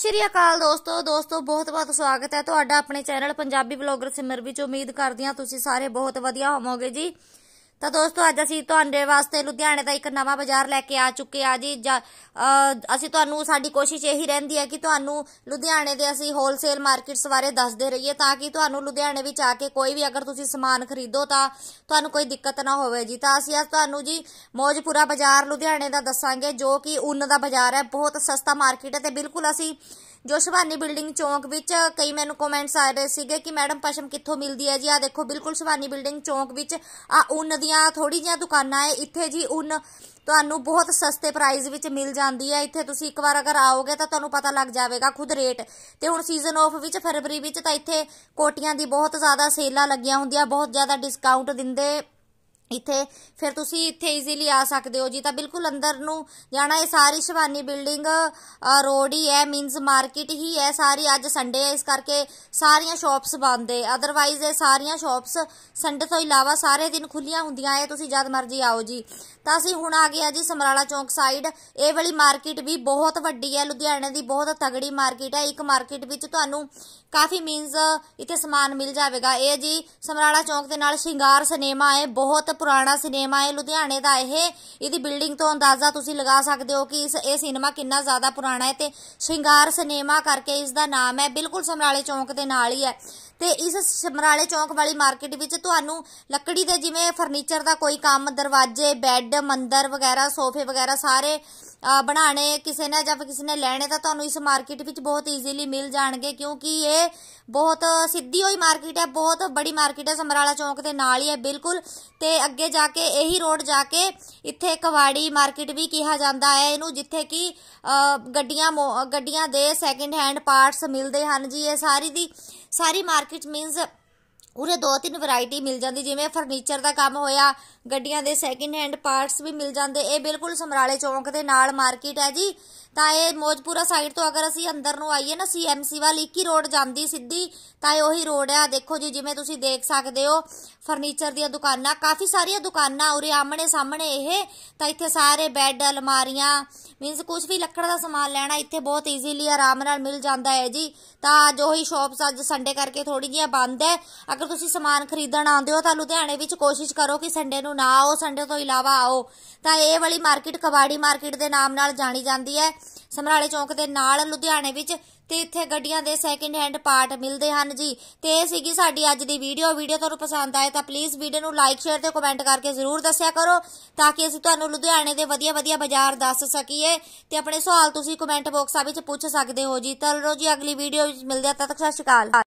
ਸ਼੍ਰੀ ਅਕਾਲ ਦੋਸਤੋ ਦੋਸਤੋ ਬਹੁਤ ਬਹੁਤ ਸਵਾਗਤ ਹੈ ਤੁਹਾਡਾ ਆਪਣੇ ਚੈਨਲ ਪੰਜਾਬੀ ਬਲੌਗਰ ਸਿਮਰ ਵਿੱਚ ਉਮੀਦ ਕਰਦੀ ਹਾਂ ਤੁਸੀਂ ਸਾਰੇ ਬਹੁਤ ਵਧੀਆ ਹੋਵੋਗੇ ਜੀ ਤਾਂ ਦੋਸਤੋ ਅੱਜ ਅਸੀਂ ਤੁਹਾਡੇ ਵਾਸਤੇ ਲੁਧਿਆਣੇ ਦਾ ਇੱਕ ਨਵਾਂ ਬਾਜ਼ਾਰ ਲੈ ਕੇ ਆ ਚੁੱਕੇ ਆ ਜੀ ਅਸੀਂ ਤੁਹਾਨੂੰ ਸਾਡੀ ਕੋਸ਼ਿਸ਼ ਇਹੀ ਰਹਿੰਦੀ ਹੈ ਕਿ ਤੁਹਾਨੂੰ ਲੁਧਿਆਣੇ ਦੇ ਅਸੀਂ ਹੋਲਸੇਲ ਮਾਰਕੀਟਸ ਬਾਰੇ ਦੱਸਦੇ ਰਹੀਏ ਤਾਂ ਕਿ ਤੁਹਾਨੂੰ ਲੁਧਿਆਣੇ ਵਿੱਚ ਆ ਕੇ ਕੋਈ ਵੀ ਅਗਰ ਤੁਸੀਂ ਸਮਾਨ ਖਰੀਦੋ ਤਾਂ ਤੁਹਾਨੂੰ ਕੋਈ ਦਿੱਕਤ ਨਾ ਹੋਵੇ ਜੀ ਤਾਂ ਅਸੀਂ ਅੱਜ ਤੁਹਾਨੂੰ ਜੀ ਮੋਜਪੁਰਾ ਬਾਜ਼ਾਰ ਲੁਧਿਆਣੇ ਦਾ ਦੱਸਾਂਗੇ ਜੋ ਕਿ ਉੱਨ ਦਾ ਬਾਜ਼ਾਰ ਹੈ ਬਹੁਤ ਸਸਤਾ ਮਾਰਕੀਟ ਹੈ ਤੇ ਬਿਲਕੁਲ ਅਸੀਂ ਜੋਸ਼ਵਾਨੀ ਬਿਲਡਿੰਗ ਚੌਂਕ ਵਿੱਚ ਕਈ ਮੈਨੂੰ ਕਮੈਂਟਸ ਆ ਰਹੇ ਸੀਗੇ ਕਿ ਮੈਡਮ ਪਸ਼ਮ ਕਿੱਥੋਂ ਮਿਲਦੀ ਹੈ ਜੀ ਆ ਦੇਖੋ ਬਿਲਕੁਲ ਸ਼ਵਾਨੀ ਬਿਲਡਿੰਗ ਚੌਂਕ ਵਿੱਚ ਆ ਉਨ ਦੀਆਂ ਥੋੜੀ ਜਿਹੀਆਂ ਦੁਕਾਨਾਂ ਹੈ ਇੱਥੇ ਜੀ ਉਨ ਤੁਹਾਨੂੰ ਬਹੁਤ ਸਸਤੇ ਪ੍ਰਾਈਸ ਵਿੱਚ ਮਿਲ ਜਾਂਦੀ ਹੈ ਇੱਥੇ ਤੁਸੀਂ ਇੱਕ ਵਾਰ ਅਗਰ ਆਓਗੇ ਤਾਂ ਤੁਹਾਨੂੰ ਪਤਾ ਲੱਗ ਜਾਵੇਗਾ ਖੁਦ ਰੇਟ ਤੇ ਹੁਣ ਸੀਜ਼ਨ ਆਫ ਵਿੱਚ ਫਰਵਰੀ ਵਿੱਚ ਤਾਂ ਇੱਥੇ ਕੋਟੀਆਂ ਦੀ ਬਹੁਤ ਜ਼ਿਆਦਾ ਸੇਲਾਂ ਲੱਗੀਆਂ ਹੁੰਦੀਆਂ ਬਹੁਤ ਜ਼ਿਆਦਾ ਡਿਸਕਾਊਂਟ ਦਿੰਦੇ ਇੱਥੇ ਫਿਰ ਤੁਸੀਂ ਇੱਥੇ इजीली ਆ ਸਕਦੇ ਹੋ ਜੀ ਤਾਂ ਬਿਲਕੁਲ ਅੰਦਰ ਨੂੰ ਜਾਣਾ ਇਹ ਸਾਰੀ ਸ਼ਵਾਨੀ ਬਿਲਡਿੰਗ ਰੋਡ ਹੀ ਹੈ ਮੀਨਸ ਮਾਰਕੀਟ ਹੀ ਹੈ ਸਾਰੀ ਅੱਜ ਸੰਡੇ ਹੈ ਇਸ ਕਰਕੇ ਸਾਰੀਆਂ ਸ਼ਾਪਸ ਬੰਦ ਹੈ ਅਦਰਵਾਈਜ਼ ਇਹ ਸਾਰੀਆਂ ਸ਼ਾਪਸ ਸੰਡੇ ਤੋਂ ਇਲਾਵਾ ਸਾਰੇ ਦਿਨ ਖੁੱਲੀਆਂ ਹੁੰਦੀਆਂ ਹੈ ਤੁਸੀਂ ਜਦ ਮਰਜ਼ੀ ਆਓ ਜੀ ਤਾਂ ਅਸੀਂ ਹੁਣ ਆ ਗਏ ਆ ਜੀ ਸਮਰਾਲਾ ਚੌਂਕ ਸਾਈਡ ਇਹ ਵਾਲੀ ਮਾਰਕੀਟ ਵੀ ਬਹੁਤ ਵੱਡੀ ਹੈ ਲੁਧਿਆਣੇ ਦੀ ਬਹੁਤ ਤਗੜੀ ਮਾਰਕੀਟ ਹੈ ਇੱਕ ਮਾਰਕੀਟ ਵਿੱਚ ਤੁਹਾਨੂੰ ਕਾਫੀ ਮੀਨਸ ਇੱਥੇ ਸਮਾਨ ਮਿਲ ਜਾਵੇਗਾ ਇਹ ਜੀ ਸਮਰਾਲਾ ਚੌਂਕ ਦੇ ਨਾਲ ਸ਼ਿੰਗਾਰ ਸਿਨੇਮਾ ਹੈ ਬਹੁਤ ਪੁਰਾਣਾ ਸਿਨੇਮਾ ਹੈ ਲੁਧਿਆਣੇ ਦਾ ਇਹ ਇਹਦੀ ਬਿਲਡਿੰਗ ਤੋਂ ਅੰਦਾਜ਼ਾ ਤੁਸੀਂ ਲਗਾ ਸਕਦੇ ਹੋ ਕਿ ਇਸ ਇਹ ਸਿਨੇਮਾ ਕਿੰਨਾ ਜ਼ਿਆਦਾ ਪੁਰਾਣਾ ਹੈ ਤੇ ਸ਼ਿੰਗਾਰ ਸਿਨੇਮਾ ਕਰਕੇ ਇਸ ਦਾ ਨਾਮ ਹੈ ਬਿਲਕੁਲ ਸਮਰਾਲੇ ਚੌਂਕ ਦੇ ਨਾਲ ਹੀ ਹੈ ਤੇ ਇਸ ਸਮਰਾਲੇ ਚੌਂਕ ਵਾਲੀ ਮਾਰਕੀਟ ਵਿੱਚ ਤੁਹਾਨੂੰ ਲੱਕੜੀ ਦੇ ਜਿਵੇਂ ਫਰਨੀਚਰ ਦਾ ਕੋਈ ਕੰਮ ਦਰਵਾਜ਼ੇ ਬੈੱਡ ਮੰਦਰ ਵਗੈਰਾ ਸੋਫੇ ਵਗੈਰਾ ਸਾਰੇ ਬਣਾਣੇ ਕਿਸੇ ਨੇ ਜਾਂ ਕਿਸੇ ਨੇ ਲੈਣੇ ਤਾਂ ਤੁਹਾਨੂੰ ਇਸ ਮਾਰਕੀਟ ਵਿੱਚ ਬਹੁਤ ਈਜ਼ੀਲੀ ਮਿਲ ਜਾਣਗੇ ਕਿਉਂਕਿ ਇਹ ਬਹੁਤ ਸਿੱਧੀ ਹੋਈ ਮਾਰਕੀਟ ਹੈ ਬਹੁਤ ਬੜੀ ਮਾਰਕੀਟ ਹੈ ਸਮਰਾਲਾ ਚੌਂਕ ਦੇ ਨਾਲ ਹੀ ਹੈ ਬਿਲਕੁਲ ਤੇ ਅੱਗੇ ਜਾ ਕੇ ਇਹੀ ਰੋਡ ਜਾ ਕੇ ਇੱਥੇ ਕਵਾੜੀ ਮਾਰਕੀਟ ਵੀ ਕਿਹਾ ਜਾਂਦਾ ਹੈ ਇਹਨੂੰ ਜਿੱਥੇ ਕਿ ਗੱਡੀਆਂ ਗੱਡੀਆਂ ਦੇ ਸੈਕਿੰਡ ਹੈਂਡ ਪਾਰਟਸ ਮਿਲਦੇ ਹਨ ਜੀ ਇਹ ਸਾਰੀ ਦੀ ਸਾਰੀ ਮਾਰਕੀਟ ਮੀਨਸ ਉਰੇ ਦੋ ਤਿੰਨ ਵੈਰਾਈਟੀ ਮਿਲ ਜਾਂਦੀ ਜਿਵੇਂ ਫਰਨੀਚਰ ਦਾ ਕੰਮ ਹੋਇਆ ਗੱਡੀਆਂ ਦੇ ਸੈਕਿੰਡ ਹੈਂਡ ਪਾਰਟਸ ਵੀ ਮਿਲ ਜਾਂਦੇ ਇਹ ਬਿਲਕੁਲ ਸਮਰਾਲੇ ਚੌਂਕ ਦੇ ਨਾਲ ਮਾਰਕੀਟ ਹੈ ਜੀ ਤਾਂ ਇਹ ਮੋਜਪੂਰਾ ਸਾਈਡ ਤੋਂ ਅਗਰ ਅਸੀਂ ਅੰਦਰ ਨੂੰ ਆਈਏ ਨਾ ਸੀਐਮਸੀ ਵਾਲੀ ਕੀ ਰੋਡ ਜਾਂਦੀ ਸਿੱਧੀ ਤਾਂ ਇਹ ਉਹੀ ਰੋਡ ਆ ਦੇਖੋ ਜੀ ਜਿਵੇਂ ਤੁਸੀਂ ਦੇਖ ਸਕਦੇ ਹੋ ਫਰਨੀਚਰ ਦੀਆਂ ਦੁਕਾਨਾਂ ਕਾਫੀ ਸਾਰੀਆਂ ਦੁਕਾਨਾਂ ਉਰੇ ਆਮਣੇ ਸਾਹਮਣੇ ਇਹ ਤਾਂ ਇੱਥੇ ਸਾਰੇ ਬੈੱਡ ਅਲਮਾਰੀਆਂ ਮੀਨਸ ਕੁਝ ਵੀ ਲੱਕੜ ਦਾ ਸਮਾਨ ਲੈਣਾ ਇੱਥੇ ਬਹੁਤ ਈਜ਼ੀਲੀ ਆਰਾਮ ਨਾਲ ਮਿਲ ਜਾਂਦਾ ਹੈ ਜੀ ਤਾਂ ਅੱਜ ਹੀ ਸ਼ਾਪਸ ਅੱਜ ਸੰਡੇ ਕਰਕੇ ਥੋੜੀ ਜਿਹੀ ਬੰਦ ਹੈ ਅਗਰ ਤੁਸੀਂ ਸਮਾਨ ਖਰੀਦਣ ਆਉਂਦੇ ਹੋ ਤਾਂ ਲੁਧਿਆਣੇ ਵਿੱਚ ਕੋਸ਼ਿਸ਼ ਕਰੋ ਕਿ ਸੰਡੇ ਨੂੰ ਨਾ ਆਓ ਸੰਡੇ ਤੋਂ ਇਲਾਵਾ ਆਓ ਤਾਂ ਇਹ ਵਾਲੀ ਮਾਰਕੀਟ ਕਬਾੜੀ ਮਾਰਕੀਟ ਦੇ ਨਾਮ ਨਾਲ ਜਾਣੀ ਜਾਂਦੀ ਹੈ ਸਮਰਾਲੇ ਚੌਂਕ ਦੇ ਨਾਲ ਲੁਧਿਆਣੇ ਵਿੱਚ ਤੇ ਇੱਥੇ ਗੱਡੀਆਂ ਦੇ ਸੈਕਿੰਡ ਹੈਂਡ ਪਾਰਟ ਮਿਲਦੇ ਹਨ ਜੀ ਤੇ ਇਹ ਸੀਗੀ ਸਾਡੀ ਅੱਜ ਦੀ ਵੀਡੀਓ ਵੀਡੀਓ ਤੁਹਾਨੂੰ ਪਸੰਦ ਆਏ ਤਾਂ ਪਲੀਜ਼ ਵੀਡੀਓ ਨੂੰ ਲਾਈਕ ਸ਼ੇਅਰ ਤੇ ਕਮੈਂਟ ਕਰਕੇ ਜ਼ਰੂਰ ਦੱਸਿਆ ਕਰੋ ਤਾਂ ਕਿ ਅਸੀਂ ਤੁਹਾਨੂੰ ਲੁਧਿਆਣੇ ਦੇ ਵਧੀਆ ਵਧੀਆ ਬਾਜ਼ਾਰ ਦੱਸ ਸਕੀਏ ਤੇ ਆਪਣੇ ਸਵਾਲ ਤੁਸੀਂ ਕਮੈਂਟ ਬਾਕਸਾਂ ਵਿੱਚ ਪੁੱਛ ਸਕਦੇ ਹੋ ਜੀ ਤਾਂ ਲੋ ਜੀ ਅਗਲੀ ਵੀਡੀਓ ਵਿੱਚ ਮਿਲਦੇ ਆ ਤਦ ਤੱਕ ਸਤਿ ਸ਼੍ਰੀ ਅਕਾਲ